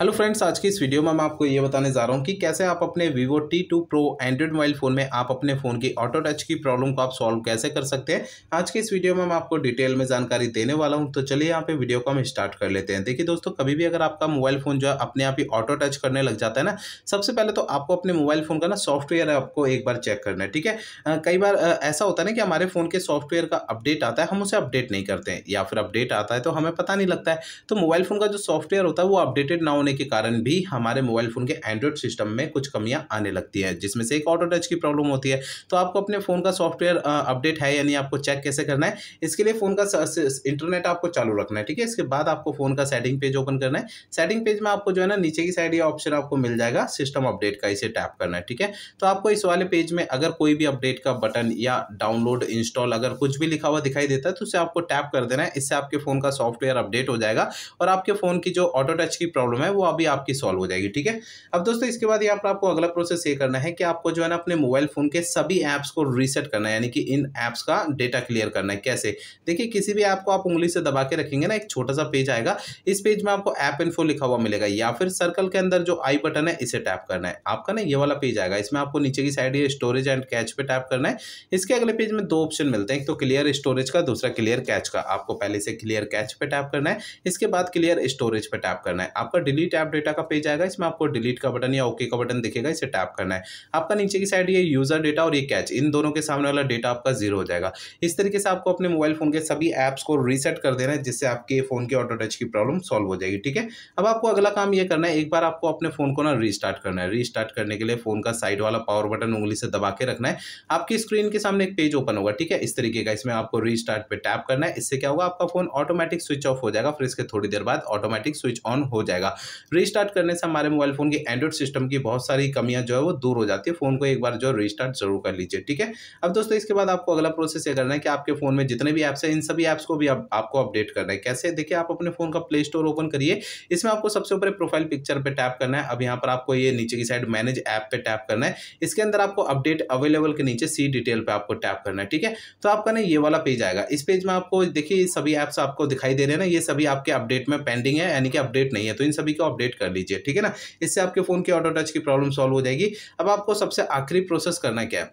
hello friends आज की इस वीडियो में मैं आपको ये बताने जा रहा हूँ कि कैसे आप अपने Vivo T2 Pro Android mobile phone में आप अपने फ़ोन की ऑटो टच की प्रॉब्लम को आप सॉल्व कैसे कर सकते हैं आज की इस वीडियो में मैं आपको डिटेल में जानकारी देने वाला हूँ तो चलिए यहाँ पे वीडियो को हम स्टार्ट कर लेते हैं देखिए दोस्तों कभी भी अगर आपका मोबाइल फ़ोन जो है अपने आप ही ऑटो टच करने लग जाता है ना सबसे पहले तो आपको अपने मोबाइल फ़ोन का ना सॉफ्टवेयर आपको एक बार चेक करना है ठीक है कई बार ऐसा होता है ना कि हमारे फ़ोन के सॉफ्टवेयर का अपडेट आता है हम उसे अपडेट नहीं करते हैं या फिर अपडेट आता है तो हमें पता नहीं लगता है तो मोबाइल फ़ोन का जो सॉफ्टवेयर होता है वो अपडेटेड ना होने के कारण भी हमारे मोबाइल फ़ोन के एंड्रॉयड सिस्टम में कुछ कमियां आने लगती हैं जिसमें से एक ऑटो टच की प्रॉब्लम होती है तो आपको अपने फ़ोन का सॉफ्टवेयर अपडेट है यानी आपको चेक कैसे करना है इसके लिए फ़ोन का इंटरनेट आपको चालू रखना है ठीक है इसके बाद आपको फ़ोन का सेटिंग पेज ओपन करना है सेटिंग पेज में आपको जो है ना नीचे की साइड या ऑप्शन आपको मिल जाएगा सिस्टम अपडेट का इसे टैप करना है ठीक है तो आपको इस वाले पेज में अगर कोई भी अपडेट का बटन या डाउनलोड इंस्टॉल अगर कुछ भी लिखा हुआ दिखाई देता है तो उसे आपको टैप कर देना है इससे आपके फ़ोन का सॉफ्टवेयर अपडेट हो जाएगा और आपके फ़ोन की जो ऑटो टच की प्रॉब्लम है है वो अभी आपकी सॉल्व हो जाएगी ठीक है अब दोस्तों इसके बाद यहाँ पर आपको अगला प्रोसेस ये करना है कि आपको जो है ना अपने मोबाइल फ़ोन के सभी ऐप्स को रीसेट करना है यानी कि इन ऐप्स का डेटा क्लियर करना है कैसे देखिए किसी भी ऐप को आप उंगली से दबा के रखेंगे ना एक छोटा सा पेज आएगा इस पेज में आपको ऐप इन्फो लिखा हुआ मिलेगा या फिर सर्कल के अंदर जो आई बटन है इसे टैप करना है आपका ना ये वाला पेज आएगा इसमें आपको नीचे की साइड ये स्टोरेज एंड कैच पर टैप करना है इसके अगले पेज में दो ऑप्शन मिलते हैं एक तो क्लियर स्टोरेज का दूसरा क्लियर कैच का आपको पहले से क्लियर कैच पर टैप करना है इसके बाद क्लियर स्टोरेज पर टैप करना है आपका डिलीट डिलीट ऐप डेटा का पेज आएगा इसमें आपको डिलीट का बटन या ओके का बटन दिखेगा इसे टैप करना है आपका नीचे की साइड ये यूजर डेटा और ये कैच इन दोनों के सामने वाला डेटा आपका जीरो हो जाएगा इस तरीके से आपको अपने मोबाइल फोन के सभी ऐप्स को रीसेट कर देना है जिससे आपके फोन की ऑटो टच की प्रॉब्लम सॉल्व हो जाएगी ठीक है अब आपको अगला काम यह करना है एक बार आपको अपने फोन को ना रिस्टार्ट करना है रिस्टार्ट करने के लिए फोन का साइड वाला पावर बटन उंगली से दबा के रखना है आपकी स्क्रीन के सामने एक पेज ओपन होगा ठीक है इस तरीके का इसमें आपको रिस्टार्ट पे टैप करना है इससे क्या होगा आपका फोन ऑटोमेटिक स्विच ऑफ हो जाएगा फिर इसके थोड़ी देर बाद ऑटोमेटिक स्विच ऑन हो जाएगा रिस्टार्ट करने से हमारे मोबाइल फ़ोन के एंड्रॉइड सिस्टम की बहुत सारी कमियां जो है वो दूर हो जाती है फ़ोन को एक बार जो रिस्टार्ट जरूर कर लीजिए ठीक है अब दोस्तों इसके बाद आपको अगला प्रोसेस ये करना है कि आपके फ़ोन में जितने भी ऐप्स हैं इन सभी ऐप्स को भी आप, आपको अपडेट करना है कैसे देखिए आप अपने फ़ोन का प्ले स्टोर ओपन करिए इसमें आपको सबसे ऊपर प्रोफाइल पिक्चर पर टैप करना है अब यहाँ पर आपको ये नीचे की साइड मैनेज ऐप पर टैप करना है इसके अंदर आपको अपडेट अवेलेबल के नीचे सी डिटेल पर आपको टैप करना है ठीक है तो आपका ना ये वाला पेज आएगा इस पेज में आपको देखिए सभी ऐप्स आपको दिखाई दे रहे हैं ना ये सभी आपके अपडेट में पेंडिंग है यानी कि अपडेट नहीं है तो इन सभी को अपडेट तो कर लीजिए ठीक है ना इससे आपके फ़ोन की ऑटो टच की प्रॉब्लम सॉल्व हो जाएगी अब आपको सबसे आखिरी प्रोसेस करना क्या है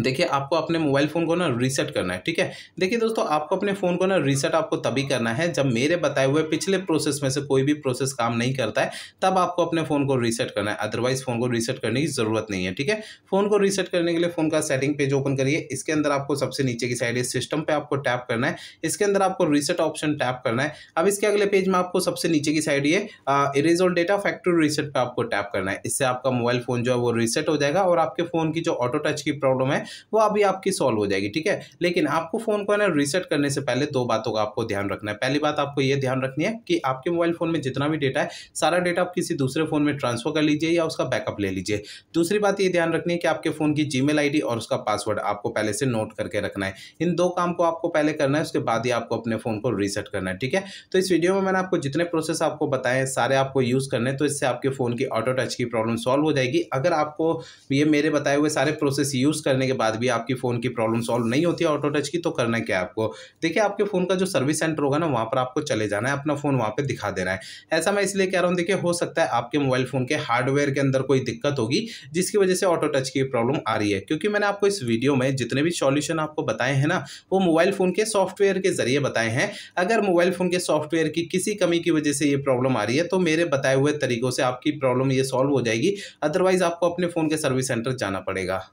देखिए आपको अपने मोबाइल फ़ोन को ना रीसेट करना है ठीक है देखिए दोस्तों आपको अपने फ़ोन को ना रीसेट आपको तभी करना है जब मेरे बताए हुए पिछले प्रोसेस में से कोई भी प्रोसेस काम नहीं करता है तब आपको अपने फ़ोन को रीसेट करना है अदरवाइज़ फ़ोन को रीसेट करने की ज़रूरत नहीं है ठीक है फ़ोन को रीसेट करने के लिए फ़ोन का सेटिंग पेज ओपन करिए इसके अंदर आपको सबसे नीचे की साइड है सिस्टम पर आपको टैप करना है इसके अंदर आपको रीसेट ऑप्शन टैप करना है अब इसके अगले पेज में आपको सबसे नीचे की साइड ये इरेज और डेटा फैक्ट्री रीसेट पर आपको टैप करना है इससे आपका मोबाइल फ़ोन जो है वो रीसेट हो जाएगा और आपके फ़ोन की जो ऑटो टच की प्रॉब्लम प्रॉब्लम है वो अभी आपकी सॉल्व हो जाएगी ठीक है लेकिन आपको फ़ोन को है ना रीसेट करने से पहले दो बातों का आपको ध्यान रखना है पहली बात आपको ये ध्यान रखनी है कि आपके मोबाइल फ़ोन में जितना भी डेटा है सारा डेटा आप किसी दूसरे फ़ोन में ट्रांसफ़र कर लीजिए या उसका बैकअप ले लीजिए दूसरी बात ये ध्यान रखनी है कि आपके फ़ोन की जी मेल और उसका पासवर्ड आपको पहले से नोट करके रखना है इन दो काम को आपको पहले करना है उसके बाद ही आपको अपने फ़ोन को रीसेट करना है ठीक है तो इस वीडियो में मैंने आपको जितने प्रोसेस आपको बताए सारे आपको यूज़ करने तो इससे आपके फ़ोन की ऑटो टच की प्रॉब्लम सॉल्व हो जाएगी अगर आपको ये मेरे बताए हुए सारे प्रोसेस यूज़ करने करने के बाद भी आपकी फ़ोन की प्रॉब्लम सॉल्व नहीं होती है ऑटो टच की तो करना क्या आपको देखिए आपके फ़ोन का जो सर्विस सेंटर होगा ना वहाँ पर आपको चले जाना है अपना फ़ोन वहाँ पर दिखा देना है ऐसा मैं इसलिए कह रहा हूँ देखिए हो सकता है आपके मोबाइल फ़ोन के हार्डवेयर के अंदर कोई दिक्कत होगी जिसकी वजह से ऑटो टच की प्रॉब्लम आ रही है क्योंकि मैंने आपको इस वीडियो में जितने भी सॉल्यूशन आपको बताए हैं ना वो मोबाइल फ़ोन के सॉफ्टवेयर के ज़रिए बताए हैं अगर मोबाइल फ़ोन के सॉफ्टवेयर की किसी कमी की वजह से ये प्रॉब्लम आ रही है तो मेरे बताए हुए तरीकों से आपकी प्रॉब्लम ये सॉल्व हो जाएगी अदरवाइज़ आपको अपने फ़ोन के सर्विस सेंटर जाना पड़ेगा